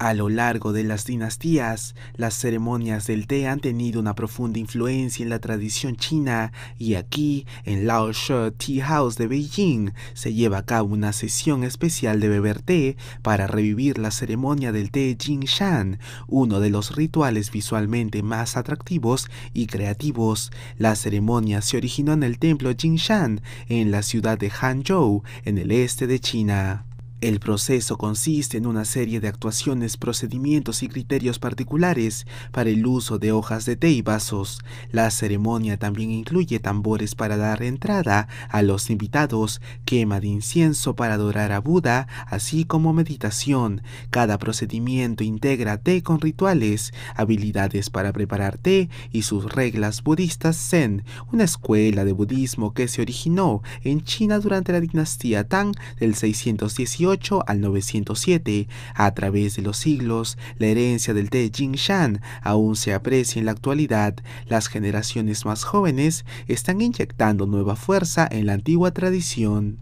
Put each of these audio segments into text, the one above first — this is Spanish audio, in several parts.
A lo largo de las dinastías, las ceremonias del té han tenido una profunda influencia en la tradición china y aquí, en Lao She Tea House de Beijing, se lleva a cabo una sesión especial de beber té para revivir la ceremonia del té Jing Shan, uno de los rituales visualmente más atractivos y creativos. La ceremonia se originó en el templo Jing Shan, en la ciudad de Hangzhou, en el este de China. El proceso consiste en una serie de actuaciones, procedimientos y criterios particulares para el uso de hojas de té y vasos. La ceremonia también incluye tambores para dar entrada a los invitados, quema de incienso para adorar a Buda, así como meditación. Cada procedimiento integra té con rituales, habilidades para preparar té y sus reglas budistas Zen, una escuela de budismo que se originó en China durante la dinastía Tang del 618 al 907. A través de los siglos, la herencia del té Shan aún se aprecia en la actualidad. Las generaciones más jóvenes están inyectando nueva fuerza en la antigua tradición.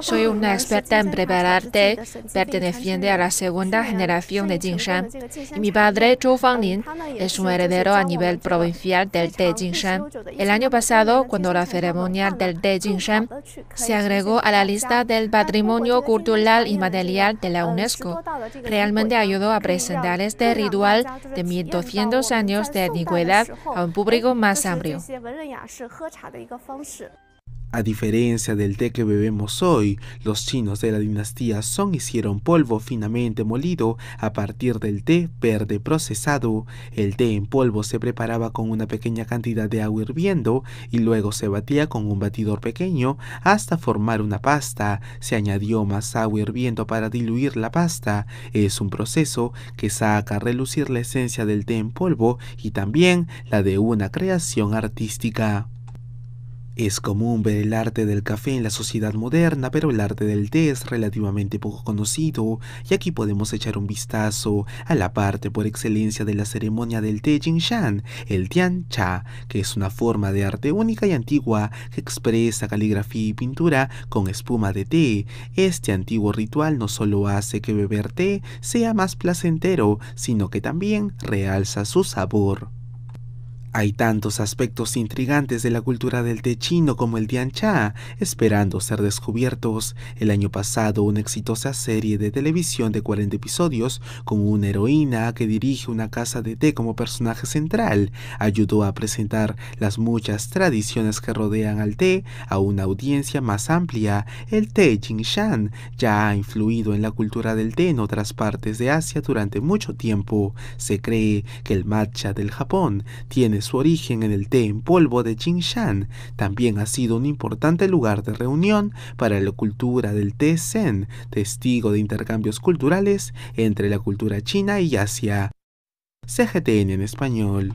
Soy una experta en preparar té perteneciente a la segunda generación de Jinshan. Y mi padre, Zhou Fanglin, es un heredero a nivel provincial del té Jinshan. El año pasado, cuando la ceremonia del té Jinshan se agregó a la lista del patrimonio cultural y Material de la UNESCO, realmente ayudó a presentar este ritual de 1200 años de antigüedad a un público más amplio. A diferencia del té que bebemos hoy, los chinos de la dinastía Song hicieron polvo finamente molido a partir del té verde procesado. El té en polvo se preparaba con una pequeña cantidad de agua hirviendo y luego se batía con un batidor pequeño hasta formar una pasta. Se añadió más agua hirviendo para diluir la pasta. Es un proceso que saca a relucir la esencia del té en polvo y también la de una creación artística. Es común ver el arte del café en la sociedad moderna, pero el arte del té es relativamente poco conocido, y aquí podemos echar un vistazo a la parte por excelencia de la ceremonia del té Shan, el Tian Cha, que es una forma de arte única y antigua que expresa caligrafía y pintura con espuma de té. Este antiguo ritual no solo hace que beber té sea más placentero, sino que también realza su sabor. Hay tantos aspectos intrigantes de la cultura del té chino como el Diancha, esperando ser descubiertos. El año pasado, una exitosa serie de televisión de 40 episodios, con una heroína que dirige una casa de té como personaje central, ayudó a presentar las muchas tradiciones que rodean al té a una audiencia más amplia. El té Jingshan ya ha influido en la cultura del té en otras partes de Asia durante mucho tiempo. Se cree que el matcha del Japón tiene su origen en el té en polvo de Jinshan, también ha sido un importante lugar de reunión para la cultura del té zen, testigo de intercambios culturales entre la cultura china y Asia. CGTN en español.